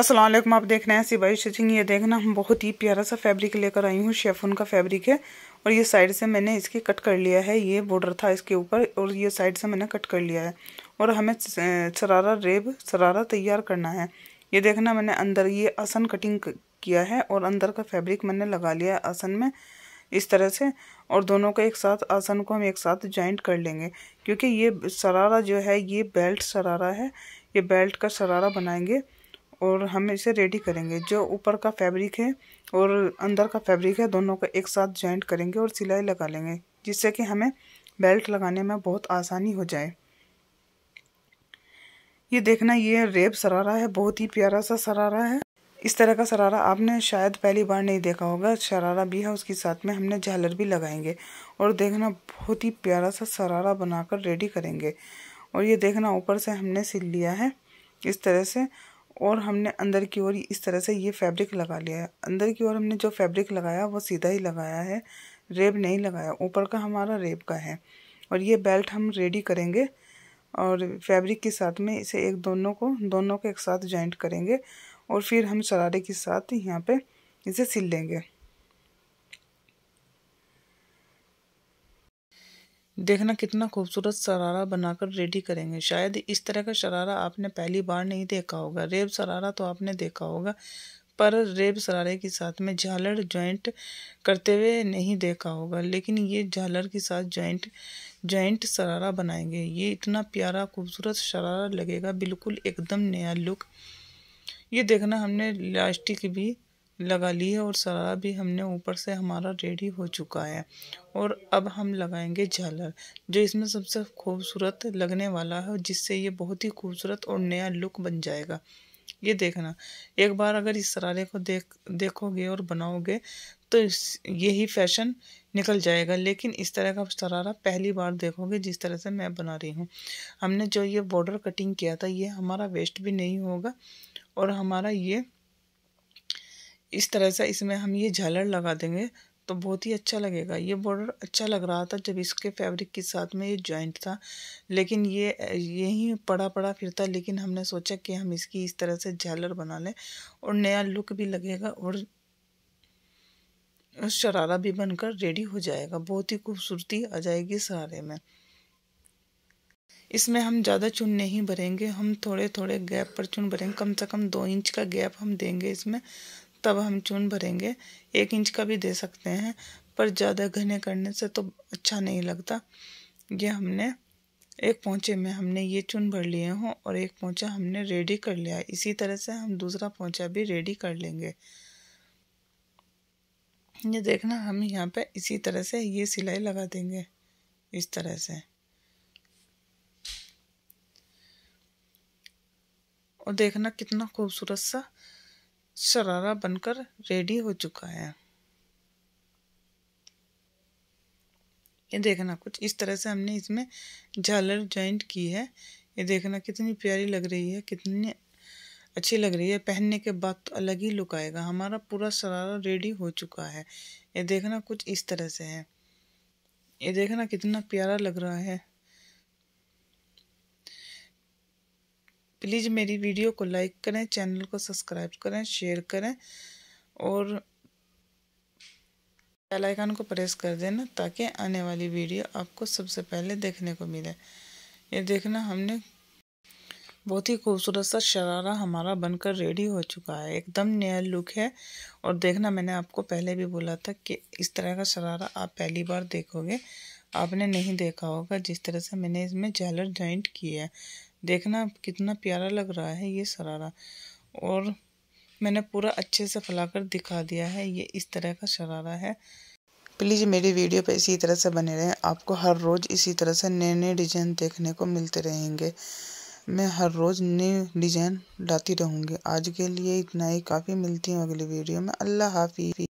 असलम आप देख रहे हैं सिबाई स्टिचिंग ये देखना हम बहुत ही प्यारा सा फैब्रिक लेकर आई हूँ शेफून का फैब्रिक है और ये साइड से मैंने इसके कट कर लिया है ये बॉर्डर था इसके ऊपर और ये साइड से मैंने कट कर लिया है और हमें शरारा रेब शरारा तैयार करना है ये देखना मैंने अंदर ये आसन कटिंग किया है और अंदर का फैब्रिक मैंने लगा लिया है आसन में इस तरह से और दोनों को एक साथ आसन को हम एक साथ जॉइंट कर लेंगे क्योंकि ये शरारा जो है ये बेल्ट शरारा है ये बेल्ट का शरारा बनाएंगे और हम इसे रेडी करेंगे जो ऊपर का फैब्रिक है और अंदर का फैब्रिक है दोनों को एक साथ जॉइंट करेंगे और सिलाई लगा लेंगे जिससे कि हमें बेल्ट लगाने में बहुत आसानी हो जाए ये देखना ये रेब सरारा है बहुत ही प्यारा सा सरारा है इस तरह का सरारा आपने शायद पहली बार नहीं देखा होगा शरारा भी है उसके साथ में हमने झालर भी लगाएंगे और देखना बहुत ही प्यारा सा सरारा बनाकर रेडी करेंगे और ये देखना ऊपर से हमने सिल लिया है इस तरह से और हमने अंदर की ओर इस तरह से ये फैब्रिक लगा लिया है अंदर की ओर हमने जो फैब्रिक लगाया वो सीधा ही लगाया है रेब नहीं लगाया ऊपर का हमारा रेब का है और ये बेल्ट हम रेडी करेंगे और फैब्रिक के साथ में इसे एक दोनों को दोनों को एक साथ जॉइंट करेंगे और फिर हम शरारे के साथ यहाँ पे इसे सिल लेंगे देखना कितना खूबसूरत शरारा बनाकर रेडी करेंगे शायद इस तरह का शरारा आपने पहली बार नहीं देखा होगा रेब शरारा तो आपने देखा होगा पर रेब शरारे के साथ में झालर जॉइंट करते हुए नहीं देखा होगा लेकिन ये झालर के साथ जॉइंट जॉइंट शरारा बनाएंगे ये इतना प्यारा खूबसूरत शरारा लगेगा बिल्कुल एकदम नया लुक ये देखना हमने लास्टिक भी लगा ली है और सरारा भी हमने ऊपर से हमारा रेडी हो चुका है और अब हम लगाएंगे झालर जो इसमें सबसे खूबसूरत लगने वाला है जिससे ये बहुत ही खूबसूरत और नया लुक बन जाएगा ये देखना एक बार अगर इस सरारे को देख देखोगे और बनाओगे तो यही फैशन निकल जाएगा लेकिन इस तरह का सरारा पहली बार देखोगे जिस तरह से मैं बना रही हूँ हमने जो ये बॉर्डर कटिंग किया था ये हमारा वेस्ट भी नहीं होगा और हमारा ये इस तरह से इसमें हम ये झालर लगा देंगे तो बहुत ही अच्छा लगेगा ये बॉर्डर अच्छा लग रहा था जब इसके फैब्रिक के साथ में ये जॉइंट था लेकिन ये यही पड़ा पड़ा फिरता लेकिन हमने सोचा कि हम इसकी इस तरह से झालर बना लें और नया लुक भी लगेगा और शरारा भी बनकर रेडी हो जाएगा बहुत ही खूबसूरती आ जाएगी सहारे में इसमें हम ज़्यादा चुन नहीं भरेंगे हम थोड़े थोड़े गैप पर चुन भरेंगे कम से कम दो इंच का गैप हम देंगे इसमें तब हम चून भरेंगे एक इंच का भी दे सकते हैं पर ज़्यादा घने करने से तो अच्छा नहीं लगता ये हमने एक पोंचे में हमने ये चून भर लिए हों और एक पोंचा हमने रेडी कर लिया इसी तरह से हम दूसरा पोंचा भी रेडी कर लेंगे ये देखना हम यहाँ पे इसी तरह से ये सिलाई लगा देंगे इस तरह से और देखना कितना खूबसूरत सा शरारा बनकर रेडी हो चुका है ये देखना कुछ इस तरह से हमने इसमें झालर ज्वाइंट की है ये देखना कितनी प्यारी लग रही है कितनी अच्छी लग रही है पहनने के बाद तो अलग ही लुक आएगा हमारा पूरा शरारा रेडी हो चुका है ये देखना कुछ इस तरह से है ये देखना कितना प्यारा लग रहा है प्लीज़ मेरी वीडियो को लाइक करें चैनल को सब्सक्राइब करें शेयर करें और बेल आइकन को प्रेस कर देना ताकि आने वाली वीडियो आपको सबसे पहले देखने को मिले ये देखना हमने बहुत ही खूबसूरत सा शरारा हमारा बनकर रेडी हो चुका है एकदम नया लुक है और देखना मैंने आपको पहले भी बोला था कि इस तरह का शरारा आप पहली बार देखोगे आपने नहीं देखा होगा जिस तरह से मैंने इसमें झालर जॉइंट किया है देखना कितना प्यारा लग रहा है ये शरारा और मैंने पूरा अच्छे से फैलाकर दिखा दिया है ये इस तरह का शरारा है प्लीज़ मेरी वीडियो पे इसी तरह से बने रहें आपको हर रोज़ इसी तरह से नए नए डिज़ाइन देखने को मिलते रहेंगे मैं हर रोज़ नई डिज़ाइन लाती रहूँगी आज के लिए इतना ही काफ़ी मिलती हूँ अगली वीडियो में अल्लाह हाफि